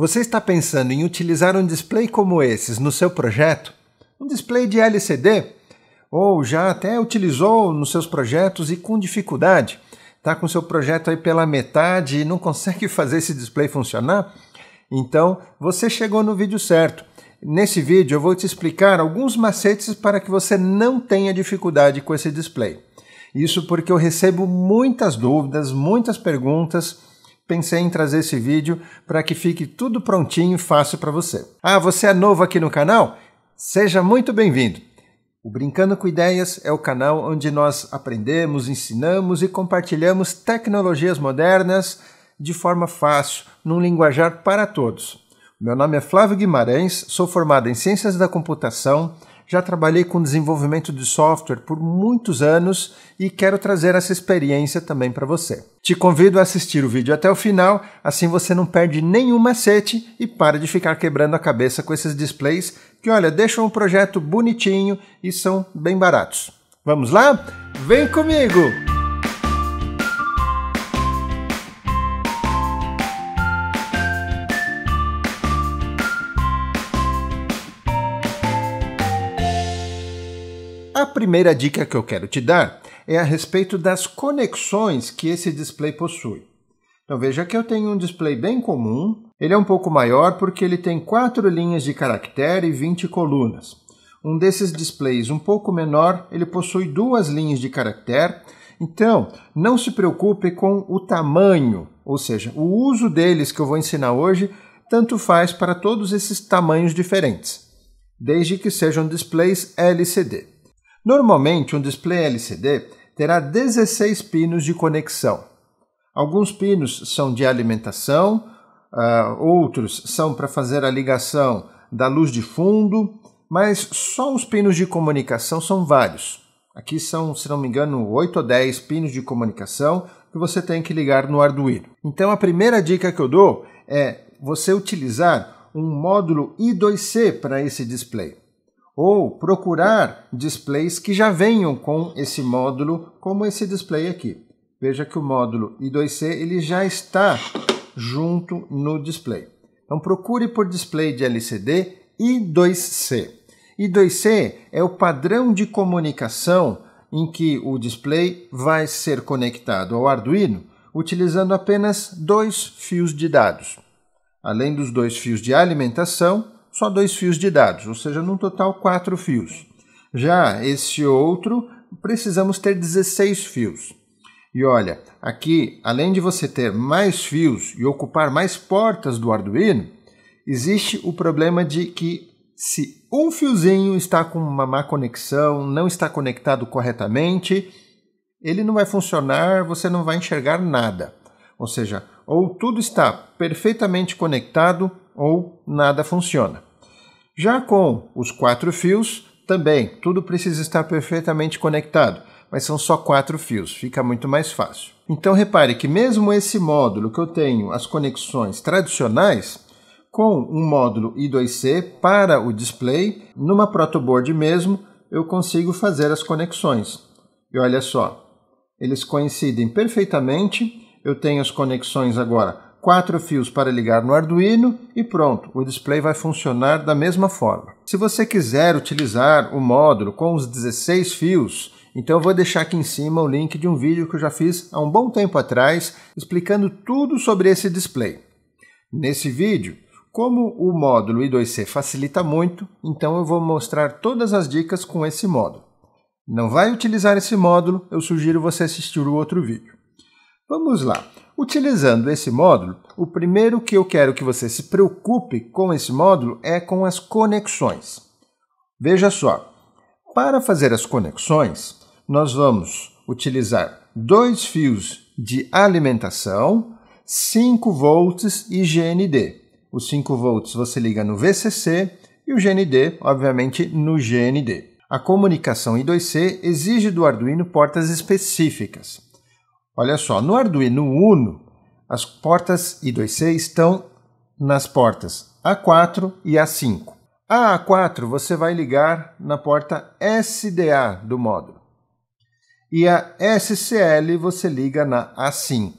Você está pensando em utilizar um display como esses no seu projeto? Um display de LCD? Ou já até utilizou nos seus projetos e com dificuldade? Está com seu projeto aí pela metade e não consegue fazer esse display funcionar? Então, você chegou no vídeo certo. Nesse vídeo eu vou te explicar alguns macetes para que você não tenha dificuldade com esse display. Isso porque eu recebo muitas dúvidas, muitas perguntas pensei em trazer esse vídeo para que fique tudo prontinho e fácil para você. Ah, você é novo aqui no canal? Seja muito bem-vindo! O Brincando com Ideias é o canal onde nós aprendemos, ensinamos e compartilhamos tecnologias modernas de forma fácil, num linguajar para todos. Meu nome é Flávio Guimarães, sou formado em Ciências da Computação já trabalhei com desenvolvimento de software por muitos anos e quero trazer essa experiência também para você. Te convido a assistir o vídeo até o final, assim você não perde nenhum macete e para de ficar quebrando a cabeça com esses displays que, olha, deixam um projeto bonitinho e são bem baratos. Vamos lá? Vem comigo! primeira dica que eu quero te dar é a respeito das conexões que esse display possui. Então veja que eu tenho um display bem comum, ele é um pouco maior porque ele tem 4 linhas de caractere e 20 colunas. Um desses displays um pouco menor, ele possui duas linhas de caractere, então não se preocupe com o tamanho, ou seja, o uso deles que eu vou ensinar hoje, tanto faz para todos esses tamanhos diferentes, desde que sejam displays LCD. Normalmente, um display LCD terá 16 pinos de conexão. Alguns pinos são de alimentação, uh, outros são para fazer a ligação da luz de fundo, mas só os pinos de comunicação são vários. Aqui são, se não me engano, 8 ou 10 pinos de comunicação que você tem que ligar no Arduino. Então a primeira dica que eu dou é você utilizar um módulo I2C para esse display ou procurar displays que já venham com esse módulo, como esse display aqui. Veja que o módulo I2C ele já está junto no display. Então procure por display de LCD I2C. I2C é o padrão de comunicação em que o display vai ser conectado ao Arduino utilizando apenas dois fios de dados. Além dos dois fios de alimentação, só dois fios de dados, ou seja, no total quatro fios. Já esse outro, precisamos ter 16 fios. E olha, aqui, além de você ter mais fios e ocupar mais portas do Arduino, existe o problema de que se um fiozinho está com uma má conexão, não está conectado corretamente, ele não vai funcionar, você não vai enxergar nada. Ou seja, ou tudo está perfeitamente conectado ou nada funciona. Já com os quatro fios, também, tudo precisa estar perfeitamente conectado, mas são só quatro fios, fica muito mais fácil. Então repare que mesmo esse módulo que eu tenho as conexões tradicionais, com um módulo I2C para o display, numa protoboard mesmo, eu consigo fazer as conexões. E olha só, eles coincidem perfeitamente, eu tenho as conexões agora quatro fios para ligar no Arduino e pronto, o display vai funcionar da mesma forma. Se você quiser utilizar o módulo com os 16 fios, então vou deixar aqui em cima o link de um vídeo que eu já fiz há um bom tempo atrás, explicando tudo sobre esse display. Nesse vídeo, como o módulo I2C facilita muito, então eu vou mostrar todas as dicas com esse módulo. Não vai utilizar esse módulo, eu sugiro você assistir o outro vídeo. Vamos lá. Utilizando esse módulo, o primeiro que eu quero que você se preocupe com esse módulo é com as conexões. Veja só, para fazer as conexões, nós vamos utilizar dois fios de alimentação, 5 volts e GND. Os 5 volts você liga no VCC e o GND, obviamente, no GND. A comunicação I2C exige do Arduino portas específicas. Olha só, no Arduino Uno, as portas I2C estão nas portas A4 e A5. A A4 você vai ligar na porta SDA do módulo. E a SCL você liga na A5.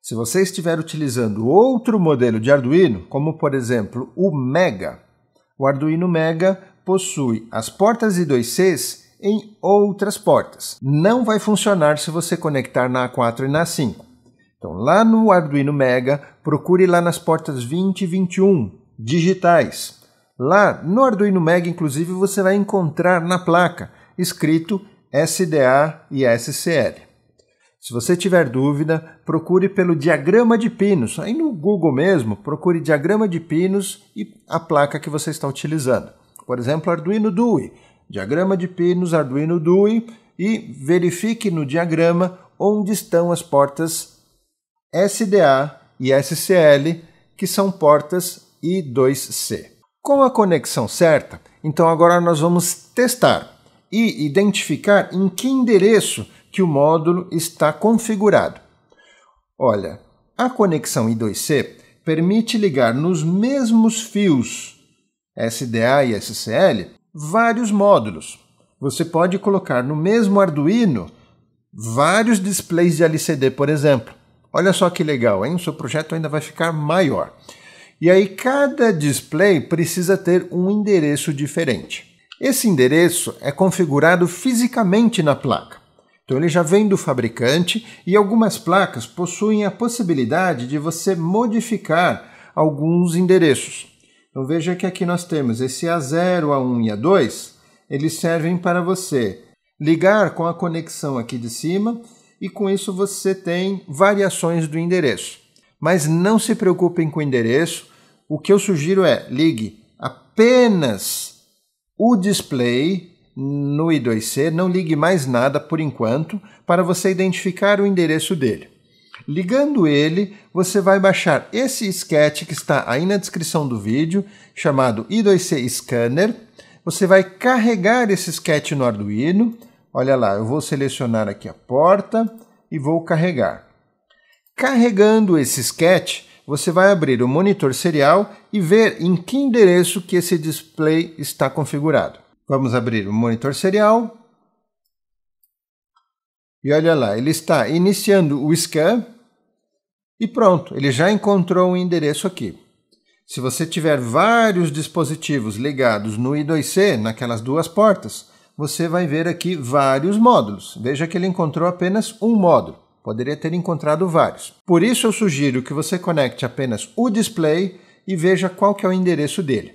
Se você estiver utilizando outro modelo de Arduino, como por exemplo o Mega, o Arduino Mega possui as portas I2Cs em outras portas. Não vai funcionar se você conectar na A4 e na A5. Então, lá no Arduino Mega, procure lá nas portas 20 e 21, digitais. Lá no Arduino Mega, inclusive, você vai encontrar na placa escrito SDA e SCL. Se você tiver dúvida, procure pelo diagrama de pinos. Aí no Google mesmo, procure diagrama de pinos e a placa que você está utilizando. Por exemplo, Arduino DUI diagrama de pinos Arduino DUI e verifique no diagrama onde estão as portas SDA e SCL, que são portas I2C. Com a conexão certa, então agora nós vamos testar e identificar em que endereço que o módulo está configurado. Olha, a conexão I2C permite ligar nos mesmos fios SDA e SCL vários módulos. Você pode colocar no mesmo Arduino vários displays de LCD, por exemplo. Olha só que legal, hein? O seu projeto ainda vai ficar maior. E aí cada display precisa ter um endereço diferente. Esse endereço é configurado fisicamente na placa. Então ele já vem do fabricante e algumas placas possuem a possibilidade de você modificar alguns endereços. Então veja que aqui nós temos esse A0, A1 e A2, eles servem para você ligar com a conexão aqui de cima e com isso você tem variações do endereço. Mas não se preocupem com o endereço, o que eu sugiro é ligue apenas o display no I2C, não ligue mais nada por enquanto, para você identificar o endereço dele. Ligando ele, você vai baixar esse sketch que está aí na descrição do vídeo, chamado I2C Scanner. Você vai carregar esse sketch no Arduino. Olha lá, eu vou selecionar aqui a porta e vou carregar. Carregando esse sketch, você vai abrir o monitor serial e ver em que endereço que esse display está configurado. Vamos abrir o monitor serial. E olha lá, ele está iniciando o scan e pronto, ele já encontrou o um endereço aqui. Se você tiver vários dispositivos ligados no I2C, naquelas duas portas, você vai ver aqui vários módulos. Veja que ele encontrou apenas um módulo. Poderia ter encontrado vários. Por isso eu sugiro que você conecte apenas o display e veja qual que é o endereço dele.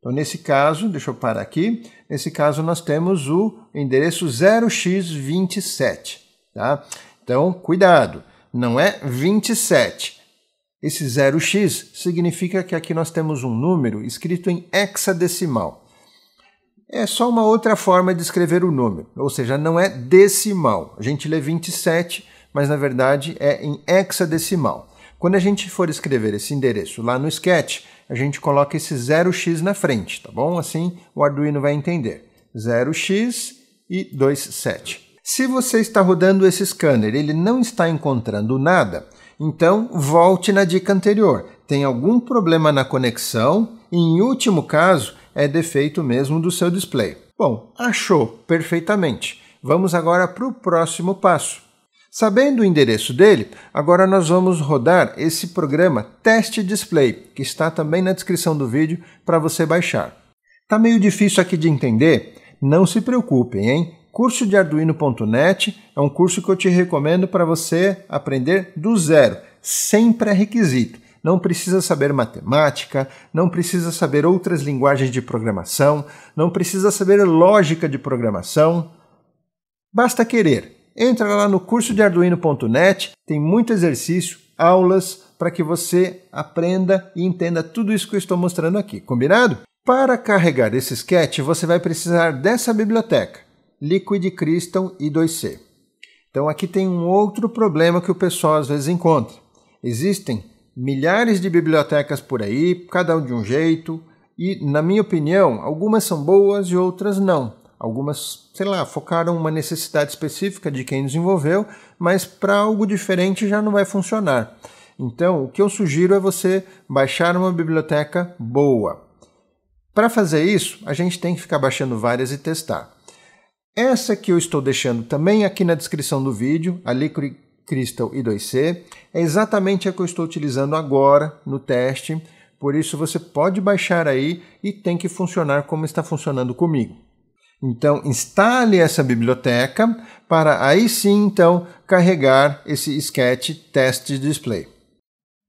Então, nesse caso, deixa eu parar aqui, nesse caso nós temos o endereço 0x27. Tá? Então, cuidado! não é 27. Esse 0x significa que aqui nós temos um número escrito em hexadecimal. É só uma outra forma de escrever o número, ou seja, não é decimal. A gente lê 27, mas na verdade é em hexadecimal. Quando a gente for escrever esse endereço lá no sketch, a gente coloca esse 0x na frente, tá bom? Assim o Arduino vai entender. 0x e 27. Se você está rodando esse scanner, ele não está encontrando nada, então volte na dica anterior. Tem algum problema na conexão e, em último caso, é defeito mesmo do seu display. Bom, achou perfeitamente. Vamos agora para o próximo passo. Sabendo o endereço dele, agora nós vamos rodar esse programa Teste Display, que está também na descrição do vídeo para você baixar. Tá meio difícil aqui de entender? Não se preocupem, hein? Curso de Arduino.net é um curso que eu te recomendo para você aprender do zero, sem pré-requisito. Não precisa saber matemática, não precisa saber outras linguagens de programação, não precisa saber lógica de programação. Basta querer. Entra lá no curso de Arduino.net, tem muito exercício, aulas para que você aprenda e entenda tudo isso que eu estou mostrando aqui, combinado? Para carregar esse sketch, você vai precisar dessa biblioteca Liquid Crystal e 2C. Então aqui tem um outro problema que o pessoal às vezes encontra. Existem milhares de bibliotecas por aí, cada um de um jeito, e na minha opinião, algumas são boas e outras não. Algumas, sei lá, focaram uma necessidade específica de quem desenvolveu, mas para algo diferente já não vai funcionar. Então, o que eu sugiro é você baixar uma biblioteca boa. Para fazer isso, a gente tem que ficar baixando várias e testar. Essa que eu estou deixando também aqui na descrição do vídeo, a Liquid Crystal I2C, é exatamente a que eu estou utilizando agora no teste, por isso você pode baixar aí e tem que funcionar como está funcionando comigo. Então, instale essa biblioteca para aí sim, então, carregar esse sketch test display.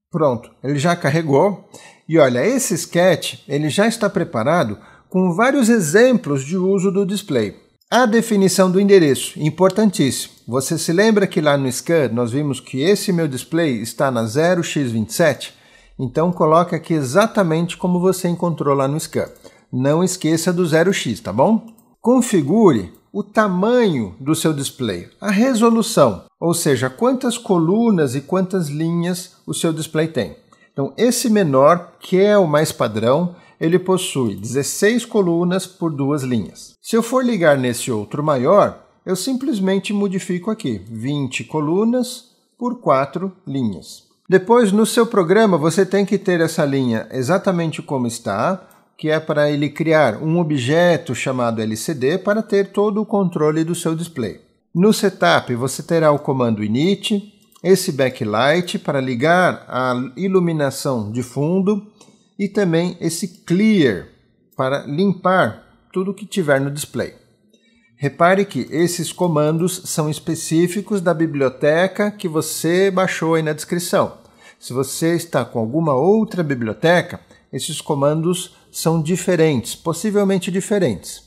Pronto, ele já carregou. E olha, esse sketch ele já está preparado com vários exemplos de uso do display. A definição do endereço, importantíssimo. Você se lembra que lá no scan nós vimos que esse meu display está na 0x27? Então coloque aqui exatamente como você encontrou lá no scan. Não esqueça do 0x, tá bom? Configure o tamanho do seu display, a resolução, ou seja, quantas colunas e quantas linhas o seu display tem. Então, esse menor, que é o mais padrão, ele possui 16 colunas por duas linhas. Se eu for ligar nesse outro maior, eu simplesmente modifico aqui 20 colunas por 4 linhas. Depois, no seu programa, você tem que ter essa linha exatamente como está, que é para ele criar um objeto chamado LCD para ter todo o controle do seu display. No setup, você terá o comando init, esse backlight para ligar a iluminação de fundo e também esse clear para limpar tudo que tiver no display. Repare que esses comandos são específicos da biblioteca que você baixou aí na descrição. Se você está com alguma outra biblioteca, esses comandos são diferentes, possivelmente diferentes.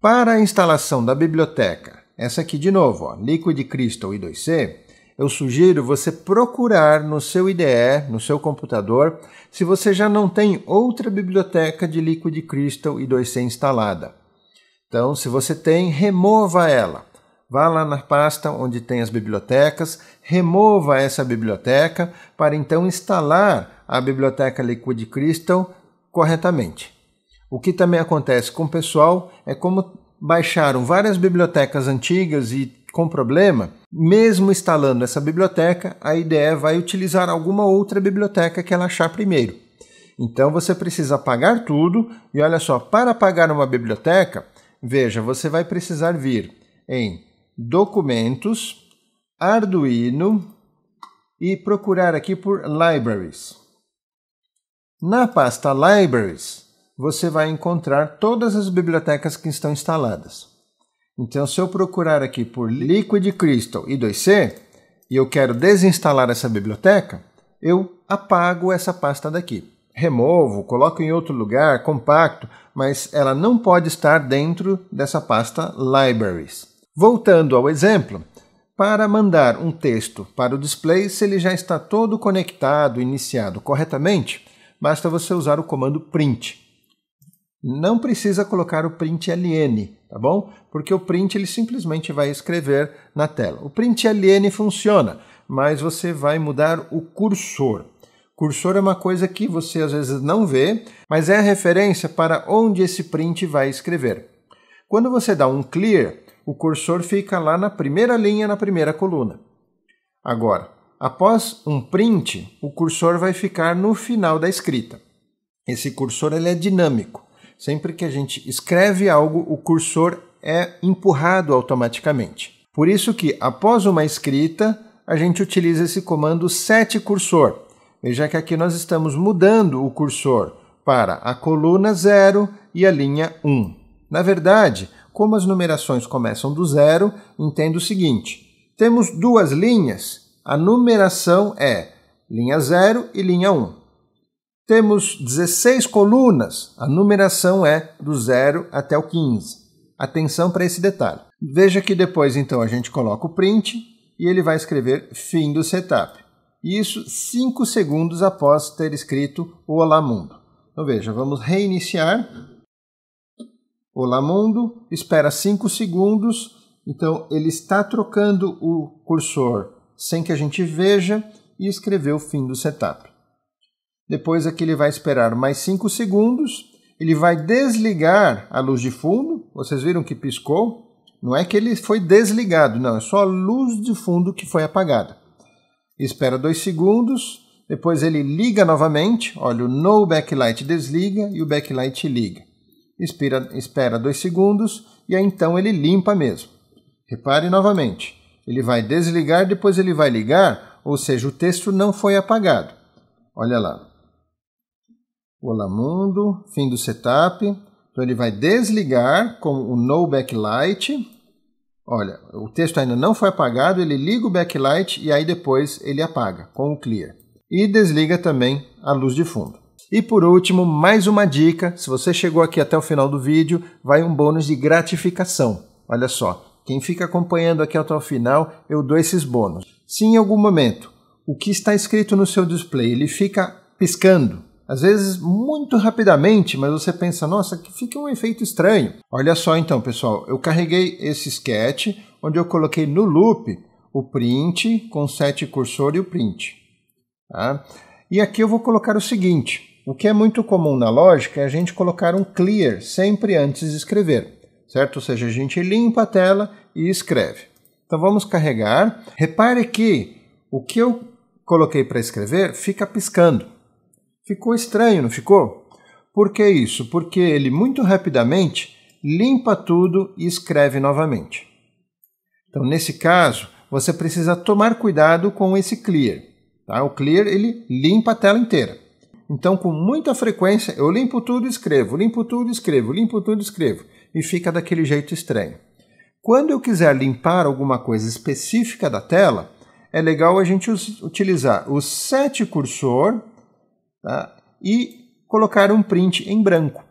Para a instalação da biblioteca, essa aqui de novo, ó, Liquid Crystal i 2C, eu sugiro você procurar no seu IDE, no seu computador, se você já não tem outra biblioteca de Liquid Crystal e 2C instalada. Então, se você tem, remova ela. Vá lá na pasta onde tem as bibliotecas, remova essa biblioteca para então instalar a biblioteca Liquid Crystal corretamente. O que também acontece com o pessoal é como baixaram várias bibliotecas antigas e com problema, mesmo instalando essa biblioteca, a IDE vai utilizar alguma outra biblioteca que ela achar primeiro. Então você precisa pagar tudo e olha só, para pagar uma biblioteca, veja, você vai precisar vir em documentos, Arduino e procurar aqui por libraries. Na pasta libraries, você vai encontrar todas as bibliotecas que estão instaladas. Então, se eu procurar aqui por Liquid Crystal i 2C, e eu quero desinstalar essa biblioteca, eu apago essa pasta daqui. Removo, coloco em outro lugar, compacto, mas ela não pode estar dentro dessa pasta Libraries. Voltando ao exemplo, para mandar um texto para o display, se ele já está todo conectado, iniciado corretamente, basta você usar o comando print. Não precisa colocar o print LN, tá bom? Porque o print ele simplesmente vai escrever na tela. O print LN funciona, mas você vai mudar o cursor. Cursor é uma coisa que você às vezes não vê, mas é a referência para onde esse print vai escrever. Quando você dá um clear, o cursor fica lá na primeira linha, na primeira coluna. Agora, após um print, o cursor vai ficar no final da escrita. Esse cursor ele é dinâmico. Sempre que a gente escreve algo, o cursor é empurrado automaticamente. Por isso que, após uma escrita, a gente utiliza esse comando set cursor. Veja que aqui nós estamos mudando o cursor para a coluna 0 e a linha 1. Um. Na verdade, como as numerações começam do zero, entenda o seguinte: temos duas linhas, a numeração é linha 0 e linha 1. Um. Temos 16 colunas, a numeração é do 0 até o 15. Atenção para esse detalhe. Veja que depois então a gente coloca o print e ele vai escrever fim do setup. Isso 5 segundos após ter escrito Olá Mundo. Então veja, vamos reiniciar. Olá Mundo, espera 5 segundos. Então ele está trocando o cursor sem que a gente veja e escreveu fim do setup. Depois aqui é ele vai esperar mais 5 segundos. Ele vai desligar a luz de fundo. Vocês viram que piscou? Não é que ele foi desligado, não. É só a luz de fundo que foi apagada. Espera 2 segundos. Depois ele liga novamente. Olha, o no backlight desliga e o backlight liga. Espera, espera 2 segundos e aí então ele limpa mesmo. Repare novamente. Ele vai desligar, depois ele vai ligar, ou seja, o texto não foi apagado. Olha lá. Olá mundo, fim do setup. Então ele vai desligar com o no backlight. Olha, o texto ainda não foi apagado, ele liga o backlight e aí depois ele apaga com o clear. E desliga também a luz de fundo. E por último, mais uma dica, se você chegou aqui até o final do vídeo, vai um bônus de gratificação. Olha só, quem fica acompanhando aqui até o final, eu dou esses bônus. Se em algum momento o que está escrito no seu display ele fica piscando, às vezes muito rapidamente, mas você pensa, nossa, que fica um efeito estranho. Olha só então, pessoal, eu carreguei esse sketch onde eu coloquei no loop o print com sete cursor e o print. Tá? E aqui eu vou colocar o seguinte, o que é muito comum na lógica é a gente colocar um clear sempre antes de escrever, certo? Ou seja, a gente limpa a tela e escreve. Então vamos carregar. Repare que o que eu coloquei para escrever fica piscando. Ficou estranho, não ficou? Por que isso? Porque ele muito rapidamente limpa tudo e escreve novamente. Então, nesse caso, você precisa tomar cuidado com esse clear. Tá? O clear ele limpa a tela inteira. Então, com muita frequência, eu limpo tudo e escrevo, limpo tudo e escrevo, limpo tudo e escrevo, e fica daquele jeito estranho. Quando eu quiser limpar alguma coisa específica da tela, é legal a gente utilizar o set cursor tá? e colocar um print em branco.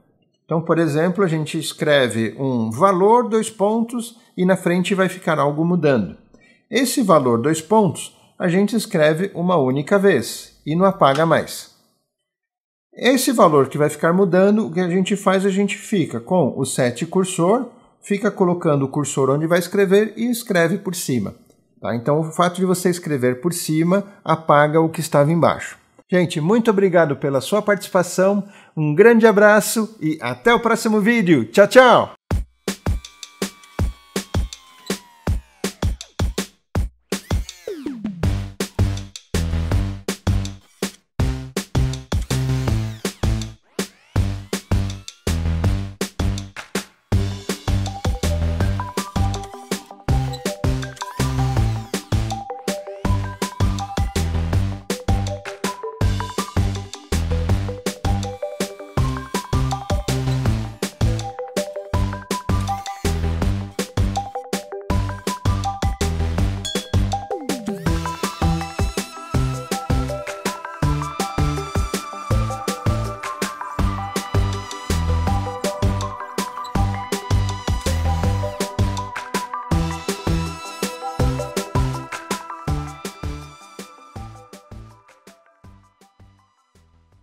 Então, por exemplo, a gente escreve um valor, dois pontos, e na frente vai ficar algo mudando. Esse valor, dois pontos, a gente escreve uma única vez e não apaga mais. Esse valor que vai ficar mudando, o que a gente faz, a gente fica com o set cursor, fica colocando o cursor onde vai escrever e escreve por cima. Tá? Então, o fato de você escrever por cima apaga o que estava embaixo. Gente, muito obrigado pela sua participação, um grande abraço e até o próximo vídeo. Tchau, tchau!